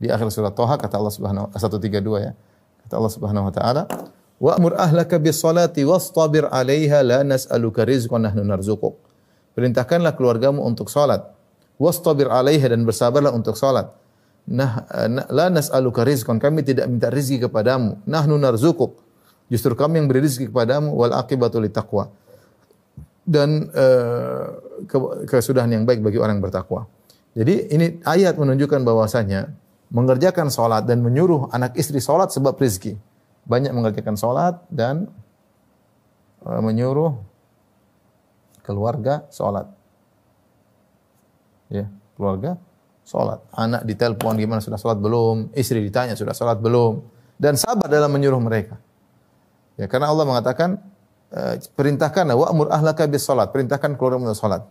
Di akhir surat Toha kata Allah Subhanahu 132 eh, ya. Kata Allah Subhanahu wa taala, "Wa'mur ahlaka bis-salati wastabir 'alaiha la nas'aluka rizqan nahnu narzuquk." Perintahkanlah keluargamu untuk salat. Wastabir 'alaiha dan bersabarlah untuk salat. Nah, eh, na, la nas'aluka rizqan, kami tidak minta rezeki kepadamu. Nahnu narzuquk. Justru kami yang beri rezeki kepadamu wal aqibatu littaqwa. Dan uh, kesudahan yang baik bagi orang yang bertakwa. Jadi ini ayat menunjukkan bahwasanya mengerjakan sholat dan menyuruh anak istri sholat sebab rizki. Banyak mengerjakan sholat dan eh, menyuruh keluarga sholat. Ya, keluarga sholat. Anak ditelepon gimana sudah sholat belum? Istri ditanya sudah sholat belum? Dan sabar dalam menyuruh mereka. Ya, karena Allah mengatakan eh, perintahkanlah wa wa'mur ahlaka bis sholat. Perintahkan keluarga untuk sholat.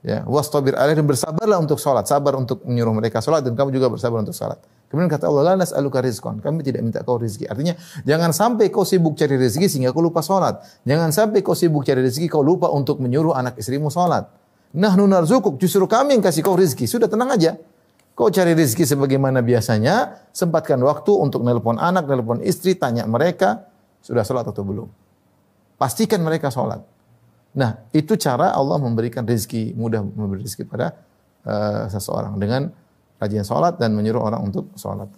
Ya, wastabir alaih dan bersabarlah untuk sholat, sabar untuk menyuruh mereka sholat dan kamu juga bersabar untuk sholat. Kemudian kata Allah, "La aluka rizqan." Kami tidak minta kau rezeki. Artinya, jangan sampai kau sibuk cari rezeki sehingga kau lupa sholat. Jangan sampai kau sibuk cari rezeki kau lupa untuk menyuruh anak istrimu sholat nah nunar zukuk justru kami yang kasih kau rezeki. Sudah tenang aja. Kau cari rezeki sebagaimana biasanya, sempatkan waktu untuk nelpon anak, nelpon istri, tanya mereka sudah sholat atau belum. Pastikan mereka sholat. Nah, itu cara Allah memberikan rezeki, mudah memberi rezeki pada uh, eh, seseorang dengan rajin sholat dan menyuruh orang untuk sholat.